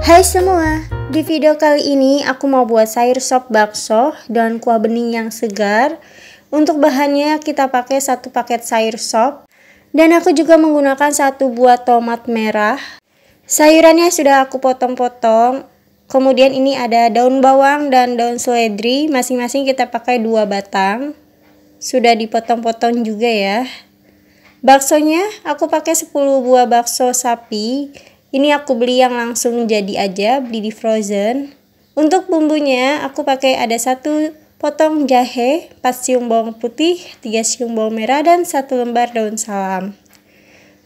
Hai semua, di video kali ini aku mau buat sayur sop bakso dan kuah bening yang segar. Untuk bahannya kita pakai satu paket sayur sop dan aku juga menggunakan satu buah tomat merah. Sayurannya sudah aku potong-potong. Kemudian ini ada daun bawang dan daun seledri, masing-masing kita pakai dua batang. Sudah dipotong-potong juga ya. Baksonya aku pakai 10 buah bakso sapi ini aku beli yang langsung jadi aja, beli di frozen. Untuk bumbunya, aku pakai ada satu potong jahe, 4 siung bawang putih, 3 siung bawang merah, dan satu lembar daun salam.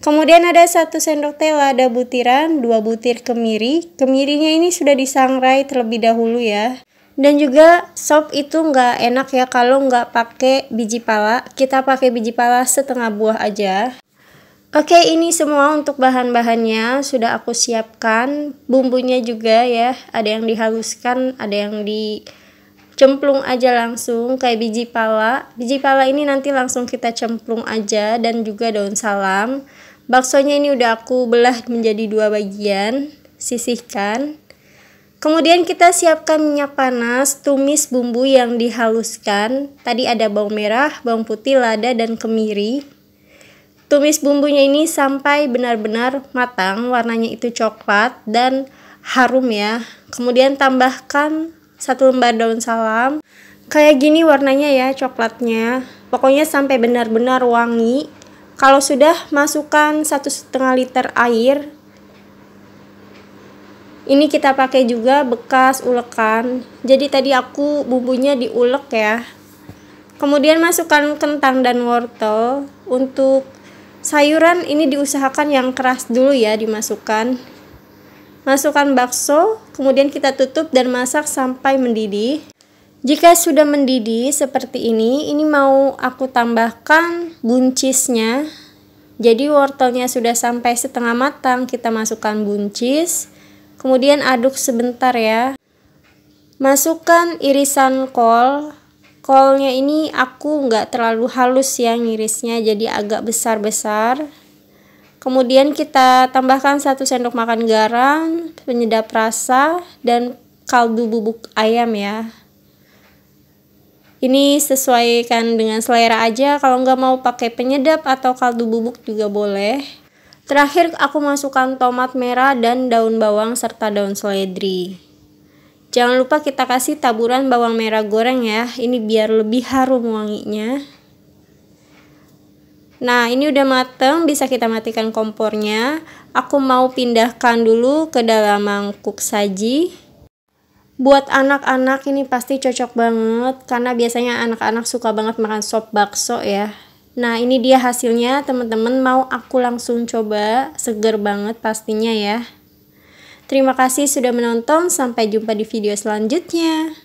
Kemudian ada satu sendok teh lada butiran, dua butir kemiri. Kemirinya ini sudah disangrai terlebih dahulu ya. Dan juga sop itu nggak enak ya kalau nggak pakai biji pala. Kita pakai biji pala setengah buah aja. Oke, ini semua untuk bahan-bahannya sudah aku siapkan. Bumbunya juga ya, ada yang dihaluskan, ada yang dicemplung aja langsung kayak biji pala. Biji pala ini nanti langsung kita cemplung aja dan juga daun salam. Baksonya ini udah aku belah menjadi dua bagian, sisihkan. Kemudian kita siapkan minyak panas, tumis bumbu yang dihaluskan. Tadi ada bawang merah, bawang putih, lada, dan kemiri. Tumis bumbunya ini sampai benar-benar matang, warnanya itu coklat dan harum ya. Kemudian tambahkan satu lembar daun salam. Kayak gini warnanya ya coklatnya. Pokoknya sampai benar-benar wangi. Kalau sudah masukkan satu setengah liter air. Ini kita pakai juga bekas ulekan. Jadi tadi aku bumbunya diulek ya. Kemudian masukkan kentang dan wortel untuk sayuran ini diusahakan yang keras dulu ya dimasukkan masukkan bakso kemudian kita tutup dan masak sampai mendidih jika sudah mendidih seperti ini ini mau aku tambahkan buncisnya jadi wortelnya sudah sampai setengah matang kita masukkan buncis kemudian aduk sebentar ya masukkan irisan kol kolnya ini aku nggak terlalu halus ya ngirisnya jadi agak besar-besar kemudian kita tambahkan satu sendok makan garam penyedap rasa dan kaldu bubuk ayam ya ini sesuaikan dengan selera aja kalau nggak mau pakai penyedap atau kaldu bubuk juga boleh terakhir aku masukkan tomat merah dan daun bawang serta daun seledri Jangan lupa kita kasih taburan bawang merah goreng ya. Ini biar lebih harum wanginya. Nah, ini udah mateng, bisa kita matikan kompornya. Aku mau pindahkan dulu ke dalam mangkuk saji. Buat anak-anak ini pasti cocok banget karena biasanya anak-anak suka banget makan sop bakso ya. Nah, ini dia hasilnya, teman-teman. Mau aku langsung coba, seger banget pastinya ya. Terima kasih sudah menonton, sampai jumpa di video selanjutnya.